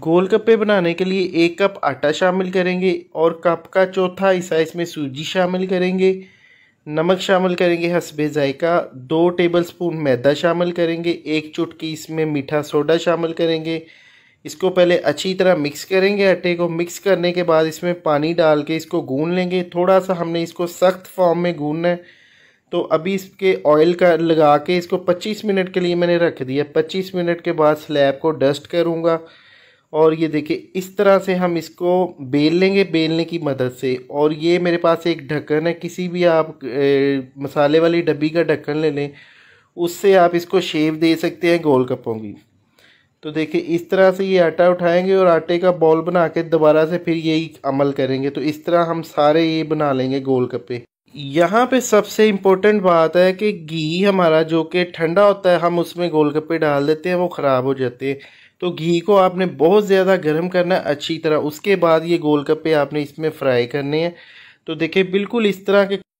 गोलगप्पे बनाने के लिए एक कप आटा शामिल करेंगे और कप का चौथा हिस्सा इसमें सूजी शामिल करेंगे नमक शामिल करेंगे हसबे ज़ायका दो टेबल स्पून मैदा शामिल करेंगे एक चुटकी इसमें मीठा सोडा शामिल करेंगे इसको पहले अच्छी तरह मिक्स करेंगे आटे को मिक्स करने के बाद इसमें पानी डाल के इसको गून लेंगे थोड़ा सा हमने इसको सख्त फॉर्म में गूनना है तो अभी इसके ऑयल का लगा के इसको 25 मिनट के लिए मैंने रख दिया 25 मिनट के बाद स्लैब को डस्ट करूँगा और ये देखिए इस तरह से हम इसको बेल लेंगे बेलने की मदद से और ये मेरे पास एक ढक्कन है किसी भी आप ए, मसाले वाली डब्बी का ढक्कन ले लें उससे आप इसको शेव दे सकते हैं गोल गप्पों की तो देखिए इस तरह से ये आटा उठाएंगे और आटे का बॉल बना के दोबारा से फिर यही अमल करेंगे तो इस तरह हम सारे ये बना लेंगे गोल गप्पे यहाँ पे सबसे इम्पोर्टेंट बात है कि घी हमारा जो कि ठंडा होता है हम उसमें गोलगप्पे डाल देते हैं वो ख़राब हो जाते हैं तो घी को आपने बहुत ज़्यादा गर्म करना है अच्छी तरह उसके बाद ये गोलगप्पे आपने इसमें फ्राई करने हैं तो देखिए बिल्कुल इस तरह के